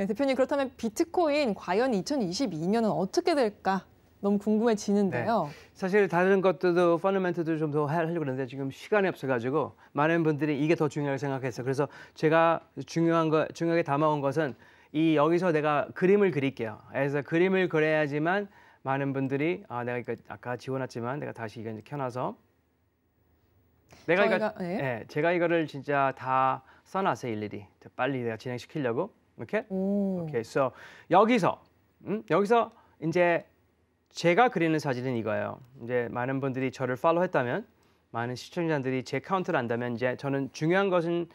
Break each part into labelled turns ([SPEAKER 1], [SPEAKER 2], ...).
[SPEAKER 1] 네, 대표님 그렇다면 비트코인 과연 2022년은 어떻게 될까? 너무 궁금해지는데요. 네.
[SPEAKER 2] 사실 다른 것들도 펀더멘트도 좀 더 하려고 그러는데 지금 시간이 없어가지고 많은 분들이 이게 더 중요하게 생각해서 그래서 제가 중요한 거 중요하게 담아온 것은 이 여기서 내가 그림을 그릴게요. 그래서 그림을 그려야지만 많은 분들이 아 내가 이거 아까 지원했지만 내가 다시 이거 이제 켜놔서 내가 저희가, 이거 네. 예. 네. 제가 이거를 진짜 다 써놨어요 일일이 빨리 내가 진행시키려고 이렇게. 오. 오케이. So 여기서 음? 여기서 이제 제가 그리는 사진은 이거예요. 이제 많은 분들이 저를 팔로우했다면 많은 시청자들이 제 카운트를 안다면 이제 저는 중요한 것은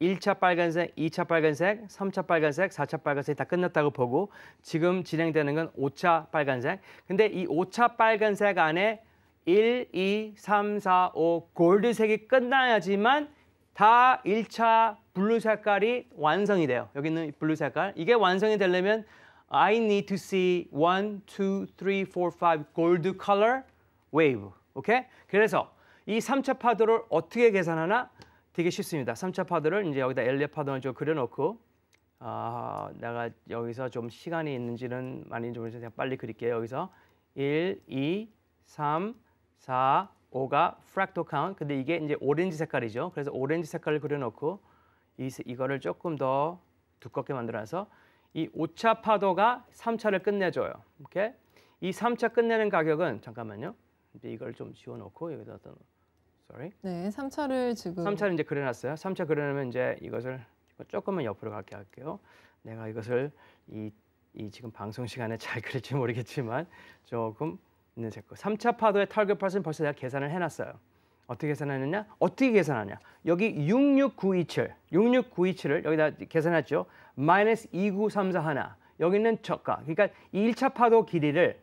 [SPEAKER 2] 1차 빨간색, 2차 빨간색, 3차 빨간색, 4차 빨간색이 다 끝났다고 보고 지금 진행되는 건 5차 빨간색. 근데 이 5차 빨간색 안에 1, 2, 3, 4, 5 골드색이 끝나야지만 다 1차 블루 색깔이 완성이 돼요. 여기 있는 블루 색깔. 이게 완성이 되려면 I need to see 1, 2, 3, 4, 5 gold color wave. 오케이? 그래서 이 3차 파도를 어떻게 계산하나? 되게 쉽습니다. 3차 파도를 이제 여기다 엘리 파도를 좀 그려놓고 아, 어, 내가 여기서 좀 시간이 있는지는 많이 좀 그냥 빨리 그릴게요. 여기서 1, 2, 3, 4, 5가 프랙토 카운트. 근데 이게 이제 오렌지 색깔이죠. 그래서 오렌지 색깔을 그려놓고 이, 이거를 조금 더 두껍게 만들어서 이 5차 파도가 3차를 끝내줘요. 오케이? 이 3차 끝내는 가격은 잠깐만요. 이제 이걸 좀 지워놓고 여기다 어떤 sorry.
[SPEAKER 1] 네, 3차를 지금 3차를
[SPEAKER 2] 이제 그려놨어요. 3차 그려놓으면 이제 이것을 조금만 옆으로 갈게 할게요. 내가 이것을 이, 이 지금 방송 시간에 잘 그릴지 모르겠지만 조금 있는 제거. 3차 파도의 t a r g 는 벌써 내가 계산을 해놨어요. 어떻게 계산하느냐? 어떻게 계산하냐? 여기 66927, 66927을 여기다 계산했죠. 마이너스 29341. 여기는 저가. 그러니까 이 1차 파도 길이를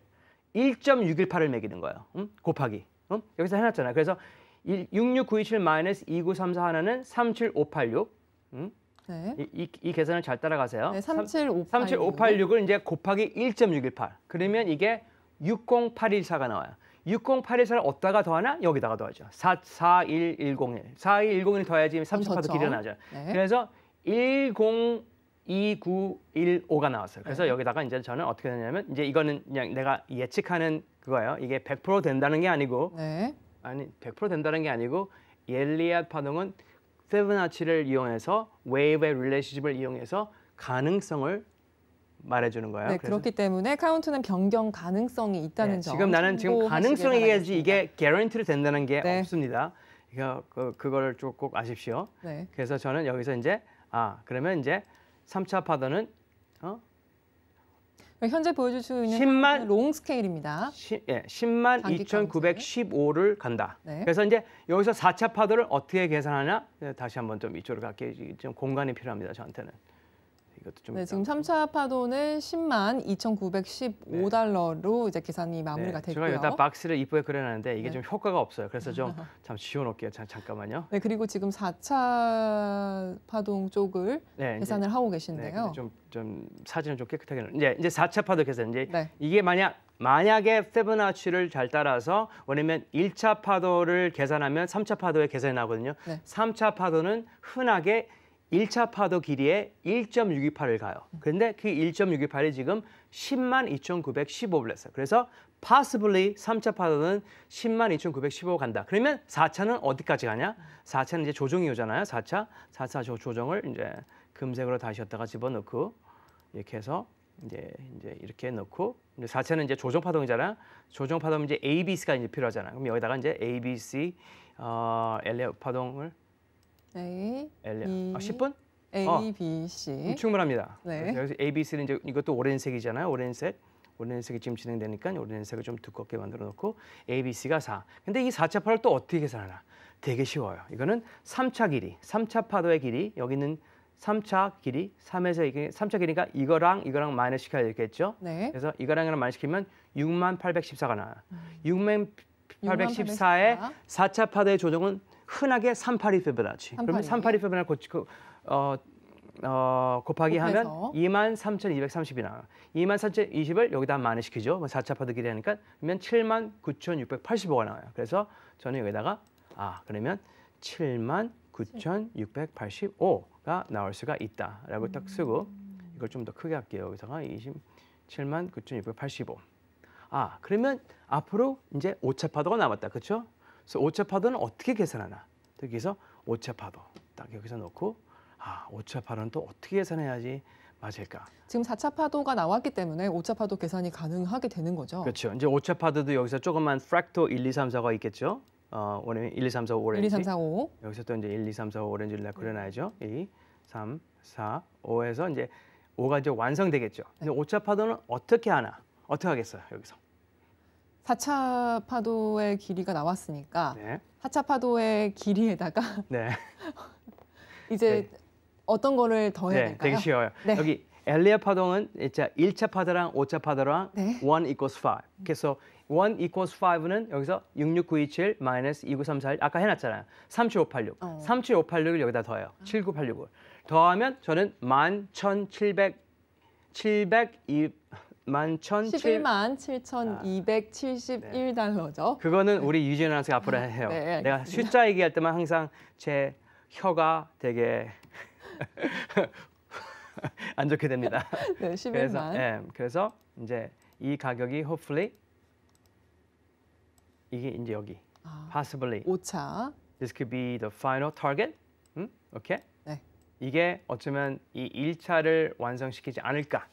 [SPEAKER 2] 1.618을 매기는 거예요. 음? 곱하기. 음? 여기서 해놨잖아요. 그래서 66927 마이너스 2934하나는 37586. 음? 네. 이, 이, 이, 계산을 잘 따라가세요. 네, 37586. 37586을 이제 곱하기 1.618. 그러면 이게 60814가 나와요. 60814를 어디다가 더하나? 여기다가 더하죠. 4, 41101. 41101을 더해야지 38도 그렇죠. 길어 나죠. 네. 그래서 102915가 나왔어요. 그래서 네. 여기다가 이제 저는 어떻게 되냐면 이제 이거는 그냥 내가 예측하는 그거예요. 이게 100% 된다는 게 아니고 네. 아니 100% 된다는 게 아니고 엘리앗 파동은 세븐아치를 이용해서 웨이브의 릴레이시십을 이용해서 가능성을 말해주는 거예요. 네, 그렇기
[SPEAKER 1] 때문에 카운트는 변경 가능성이 있다는 네, 점. 지금 나는 지금 가능성이
[SPEAKER 2] 지 이게 개런티로 된다는 게 네. 없습니다. 그러 그, 그걸 좀꼭 아십시오. 네. 그래서 저는 여기서 이제 아 그러면 이제 3차 파도는
[SPEAKER 1] 어? 현재 보여주고 있는 10만 롱 스케일입니다.
[SPEAKER 2] 예, 10만 2,915를 간다. 네. 그래서 이제 여기서 4차 파도를 어떻게 계산하냐 예, 다시 한번 좀 이쪽으로 갈게 좀 공간이 필요합니다 저한테는. 이것도 좀 네, 지금
[SPEAKER 1] 3차 파도는 10만 2,915달러로 네. 이제 계산이 네, 마무리가 네, 됐고요. 제가 일단
[SPEAKER 2] 박스를 이쁘게 그려놨는데 이게 네. 좀 효과가 없어요. 그래서 좀잠시 지워놓을게요. 잠, 잠깐만요.
[SPEAKER 1] 네, 그리고 지금 4차 파동 쪽을 네, 계산을 이제, 하고 네, 계신데요. 좀,
[SPEAKER 2] 좀 사진을 좀 깨끗하게 이제 이제 4차 파도 계산 이제 네. 이게 만약 만약에 페브나치를 잘 따라서 왜냐면 1차 파도를 계산하면 3차 파도의 계산이 나거든요. 네. 3차 파도는 흔하게 1차 파도 길이의 1.628을 가요. 그런데 그 1.628이 지금 10만 2,915를 했어요. 그래서 possibly 3차 파도는 10만 2,915 간다. 그러면 4차는 어디까지 가냐? 4차는 이제 조정이 오잖아요. 4차. 4차 조, 정을 이제 금색으로 다시 였다가 집어넣고 이렇게 해서 이제 이제 이렇게 넣고 이제 4차는 이제 조정 파동이잖아요. 조정 파동은 이제 ABC가 이제 필요하잖아요. 그럼 여기다가 이제 ABC 어, LA 파동을
[SPEAKER 1] A, L, E, 아, 10분? A, 어, B, C. 음, 충분합니다. 네.
[SPEAKER 2] 여기서 A, B, C는 이제 이것도 오렌색이잖아요. 오렌색. 오렌색이 지금 진행되니까 오렌색을 좀 두껍게 만들어 놓고 A, B, C가 4. 근데 이 4차 파를 또 어떻게 계산하나? 되게 쉬워요. 이거는 3차 길이, 3차 파도의 길이, 여기는 3차 길이, 3에서 이게 3차 길이니까 이거랑 이거랑 마이너스 시켜야 되겠죠? 네. 그래서 이거랑 이거랑 마이너스 시키면 6만 814가 나와요. 음. 6만 814에 4차 파도의 조정은 흔하게 삼팔이 페브라치. 그러면 382 페브라치 고치 어, 어, 곱하기 하면 23,230이 나와요. 23,020을 여기다 만회시키죠. 4차 뭐 파드길이 하니까 그러면 79,685가 나와요. 그래서 저는 여기다가 아 그러면 79,685가 나올 수가 있다라고 음. 딱 쓰고 이걸 좀 더 크게 할게요. 여기서가 27만 9,685. 아 그러면 앞으로 이제 오차 파도가 남았다, 그렇죠? 그래서 오차파도는 어떻게 계산하나? 여기서 오차파도 딱 여기서 놓고 아 오차파도는 또 어떻게 계산해야지 맞을까?
[SPEAKER 1] 지금 4차 파도가 나왔기 때문에 오차 파도 계산이 가능하게 되는 거죠.
[SPEAKER 2] 그렇죠. 이제 오차 파도도 여기서 조금만 프랙토 1, 2, 3, 4가 있겠죠. 어, 원래 1, 2, 3, 4, 5 오렌지. 1, 2, 3, 4, 5. 여기서 또 이제 1, 2, 3, 4, 5 오렌지를 다 그려놔야죠. 2, 3, 4, 5에서 이제 5가 이제 완성되겠죠. 이제 5차 파도는 어떻게 하나? 어떻게 하겠어요, 여기서?
[SPEAKER 1] 하차 파도의 길이가 나왔으니까 네. 하차 파도의 길이에다가
[SPEAKER 2] 네.
[SPEAKER 1] 이제 네. 어떤 거를 더해야 네, 될까요? 되게 쉬워요.
[SPEAKER 2] 네. 여기 엘리아 파동은 진짜 1차 파도랑 5차 파도랑 네. 1 equals 5. 그래서 1 equals 5는 여기서 66927 마이너스 2 9 3 4 아까 해놨잖아요. 37586. 어. 37586을 여기다 더해요. 7986을. 아. 더하면 저는 11700 7 0 11만
[SPEAKER 1] 7 271달러죠.
[SPEAKER 2] 그거는 네. 우리 유진 아나운서 가 앞으로 해요. 네, 네 내가 숫자 얘기할 때만 항상 제 혀가 되게 안 좋게 됩니다.
[SPEAKER 1] 네, 11만. 그래서, 네,
[SPEAKER 2] 그래서 이제 이 가격이 hopefully 이게 이제 여기 아, possibly
[SPEAKER 1] 5차.
[SPEAKER 2] This could be the final target. 음? 오케이? 네. 이게 어쩌면 이 1차를 완성시키지 않을까.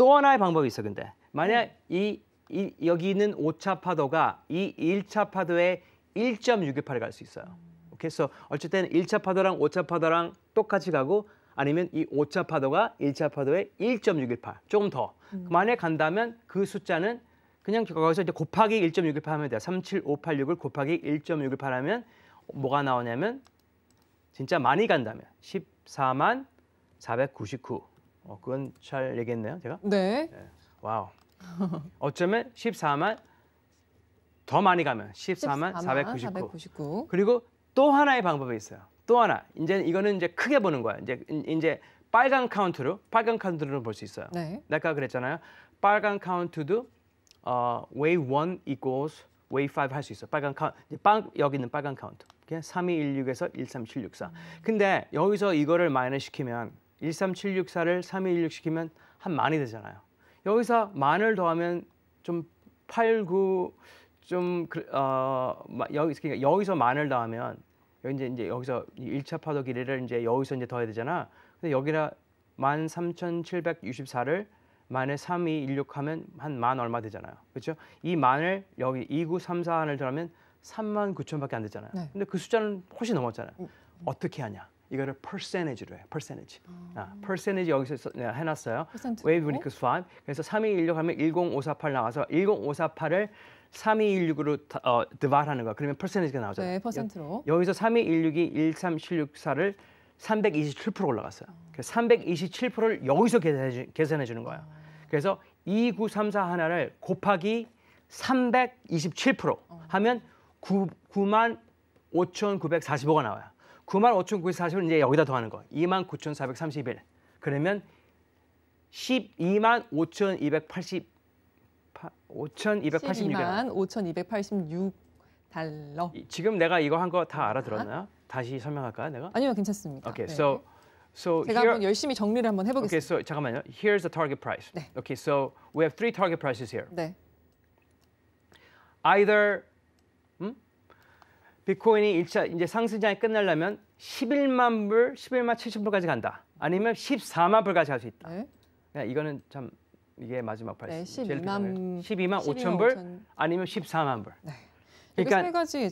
[SPEAKER 2] 또 하나의 방법이 있어 근데 만약 음. 이, 이 여기 있는 오차 파도가 이일차 파도의 1 6 1 8에갈 수 있어요. 음. 그래서 어쨌든 1차 파도랑 5차 파도랑 똑같이 가고 아니면 이 5차 파도가 1차 파도의 1.618 조금 더 음. 만약 간다면 그 숫자는 그냥 거기서 이제 곱하기 1.618 하면 돼요. 37586을 곱하기 1.618 하면 뭐가 나오냐면 진짜 많이 간다면 14만 499 어, 그건 잘 얘기했네요, 제가?
[SPEAKER 1] 네. 네.
[SPEAKER 2] 와우. 어쩌면 14만 더 많이 가면 14만, 14만 499.
[SPEAKER 1] 499.
[SPEAKER 2] 그리고 또 하나의 방법이 있어요. 또 하나. 이제 이거는 이제 크게 보는 거야. 이제 이제 빨간 카운트로 빨간 카운트로 볼 수 있어요. 네. 아까 그랬잖아요. 빨간 카운트도 어, wave 1 equals w a v 5할 수 있어. 빨간 카운트. 빵, 여기 있는 빨간 카운트. 그냥 3216에서 13764. 음. 근데 여기서 이거를 마이너스 시키면 13764를 3216 시키면 한 만이 되잖아요. 여기서 만을 더하면 좀 8, 9, 좀, 그, 어, 여기서, 그러니까 여기서 만을 더하면, 여기 이제, 이제 여기서 1차 파도 길이를 이제 여기서 이제 더해야 되잖아. 근데 여기라 13,764를 만에 3216 하면 한 만 얼마 되잖아요. 그렇죠? 이 만을 여기 2934를 들어가면 39,000밖에 안 되잖아요. 네. 근데 그 숫자는 훨씬 넘었잖아요. 음, 음. 어떻게 하냐? 이거를 percentage로 해요. percentage. 어. 아, percentage 여기서 네, 해놨어요. wave u n i q u swap. 그래서 3216 하면 10548 나와서 10548을 3216으로 다, 어, 디바하는 거. 그러면 percentage가 나오죠. 네, 퍼센트로. 여기서 3216이 13764를 327% 올라갔어요. 어. 그래서 327%를 여기서 계산해, 계산해 주는 거예요. 어. 그래서 2934 하나를 곱하기 327% 어. 하면 9, 9만 5,945가 나와요. 9만 5 9 4 0원 이제 여기다 더하는 거. 2만 9,431. 그러면 12만 5,280 5,286이야.
[SPEAKER 1] 5,286 달러.
[SPEAKER 2] 지금 내가 이거 한 거 다 알아들었나? 다시 설명할까 내가? 아니요,
[SPEAKER 1] 괜찮습니다. Okay, 네. so
[SPEAKER 2] so 제가 here, 한번 열심히 정리를 한번 해 보겠습니다. Okay, so 잠깐만요. Here's the target price. 네. Okay, so we have three target prices here. 네. Either 음? 비트코인이 일차 이제 상승장이 끝나려면 11만 불, 11만 70불까지 간다. 아니면 14만 불까지 할 수 있다. 네? 그러니까 이거는 참 이게 마지막 발생. 네, 12만 12만 5천 불 아니면
[SPEAKER 1] 14만 불. 네. 그러니까 파 o 보 s i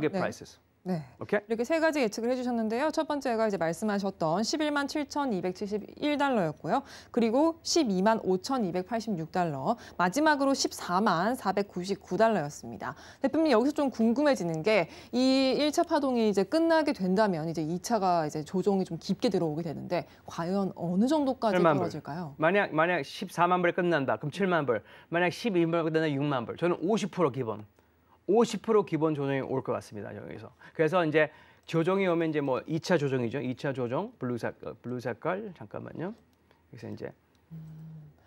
[SPEAKER 1] b l e t 스 네. 오케이? 이렇게 세 가지 예측을 해주셨는데요. 첫 번째가 이제 말씀하셨던 11만 7,271달러였고요. 그리고 12만 5,286달러, 마지막으로 14만 499달러였습니다. 대표님 여기서 좀 궁금해지는 게 이 1차 파동이 이제 끝나게 된다면 이제 2차가 이제 조정이 좀 깊게 들어오게 되는데 과연 어느 정도까지 떨어질까요?
[SPEAKER 2] 만약 만약 14만 불에 끝난다. 그럼 7만 불. 만약 12만 불에 끝난다. 6만 불. 저는 50% 기본. 50% 기본 조정이 올 것 같습니다. 여기서. 그래서 이제 조정이 오면 이제 뭐 2차 조정이죠. 2차 조정 블루 색깔 어, 블루 색깔 잠깐만요. 그래서 이제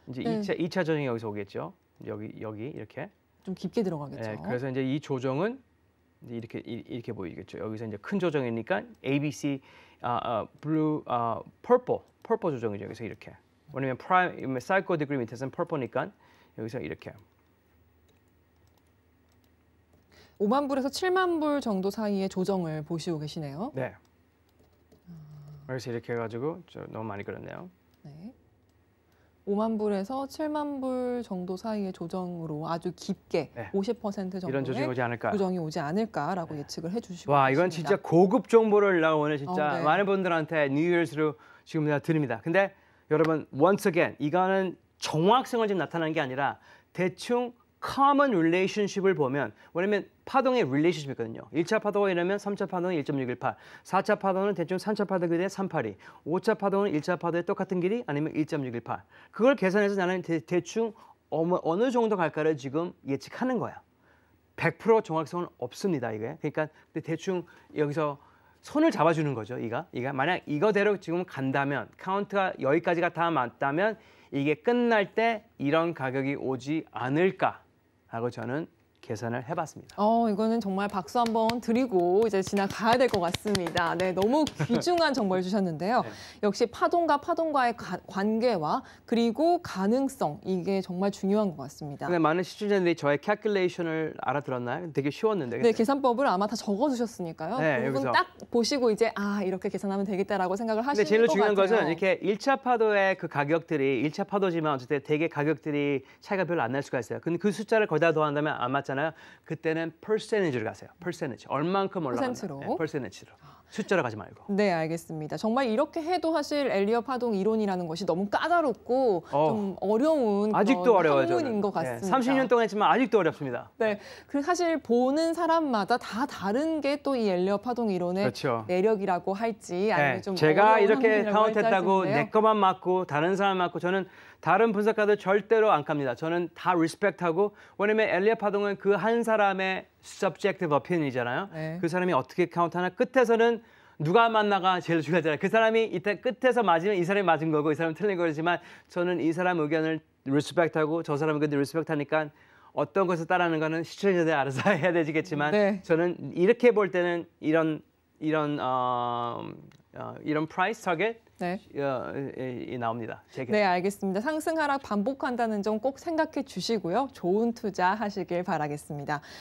[SPEAKER 2] 이제 네. 2차 2차 조정이 여기서 오겠죠. 여기 여기 이렇게
[SPEAKER 1] 좀 깊게 들어가겠죠. 네, 그래서
[SPEAKER 2] 이제 이 조정은 이제 이렇게 이렇게 보이겠죠. 여기서 이제 큰 조정이니까 ABC 아, 아 블루 아 퍼플 퍼플 조정이죠. 여기서 이렇게. 왜냐면 프라임 사이코 디그리 밑에서는 퍼플니까 여기서 이렇게
[SPEAKER 1] 5만 불에서 7만 불 정도 사이의 조정을 보시고 계시네요.
[SPEAKER 2] 네. 그래서 이렇게 해가지고 너무 많이 그렸네요. 네.
[SPEAKER 1] 5만 불에서 7만 불 정도 사이의 조정으로 아주 깊게 네. 50% 정도의 조정이 오지 조정이 오지 않을까라고 네. 예측을 해주시고 와
[SPEAKER 2] 이건 있습니다. 진짜 고급 정보를 나 오늘 진짜 어, 네. 많은 분들한테 뉴이어스로 지금 내가 드립니다. 근데 여러분 once again 이거는 정확성을 지금 나타낸 게 아니라 대충 common relationship을 보면 왜냐면 파동의 relationship 있거든요. 1차 파동이 이러면 3차 파동은 1.618, 4차 파동은 대충 3차 파동 길대에 382, 5차 파동은 1차 파동에 똑같은 길이 아니면 1.618. 그걸 계산해서 나는 대, 충 어느 정도 갈까를 지금 예측하는 거야. 100% 정확성은 없습니다, 이게. 그러니까 대충 여기서 손을 잡아주는 거죠, 이가. 이가 만약 이거대로 지금 간다면 카운트가 여기까지가 다 맞다면 이게 끝날 때 이런 가격이 오지 않을까 라고 저는 계산을 해봤습니다.
[SPEAKER 1] 어, 이거는 정말 박수 한번 드리고 이제 지나가야 될 것 같습니다. 네, 너무 귀중한 정보를 주셨는데요. 네. 역시 파동과 파동과의 가, 관계와 그리고 가능성 이게 정말 중요한 것 같습니다. 근데
[SPEAKER 2] 많은 시청자들이 저의 캘큘레이션을 알아들었나요? 되게 쉬웠는데. 근데. 네,
[SPEAKER 1] 계산법을 아마 다 적어주셨으니까요. 네, 그 부분 딱 보시고 이제 아 이렇게 계산하면 되겠다라고 생각을 하시는 것 같아요. 제일 중요한 것은
[SPEAKER 2] 이렇게 1차 파도의 그 가격들이 1차 파도지만 어쨌든 되게 가격들이 차이가 별로 안 날 수가 있어요. 근데 그 숫자를 거기다 더한다면 아마 했잖아요. 그때는 p e r c e 를 가세요. p e r c e 얼만큼 올라가나 퍼센트로. 네, 로 아. 숫자로 가지 말고.
[SPEAKER 1] 네, 알겠습니다. 정말 이렇게 해도 사실 엘리어 파동 이론이라는 것이 너무 까다롭고 어. 좀 어려운 아직도 어려워요, 학문인 것 네, 같습니다. 네, 30년
[SPEAKER 2] 동안 했지만 아직도 어렵습니다.
[SPEAKER 1] 네, 그 사실 보는 사람마다 다 다른 게 또 이 엘리어 파동 이론의 그렇죠. 매력이라고 할지 아니면 네, 좀 제가 이렇게 카운트했다고 내
[SPEAKER 2] 것만 맞고 다른 사람 맞고 저는 다른 분석가들 절대로 안 갑니다. 저는 다 리스펙트하고 왜냐면 엘리엇 파동은 그 한 사람의 subjective opinion이잖아요. 네. 그 사람이 어떻게 카운트하나 끝에서는 누가 만나가 제일 중요하잖아요. 그 사람이 이때 끝에서 맞으면 이 사람이 맞은 거고 이 사람은 틀린 거지만 저는 이 사람 의견을 리스펙트하고 저 사람 의견을 리스펙트하니까 어떤 것을 따라하는 거는 시청자들 알아서 해야 되겠지만 네. 저는 이렇게 볼 때는 이런 이런 어 어, 이런 프라이스 타겟 네. 어, 이, 이 나옵니다. 네,
[SPEAKER 1] 알겠습니다. 상승 하락 반복한다는 점 꼭 생각해 주시고요. 좋은 투자 하시길 바라겠습니다.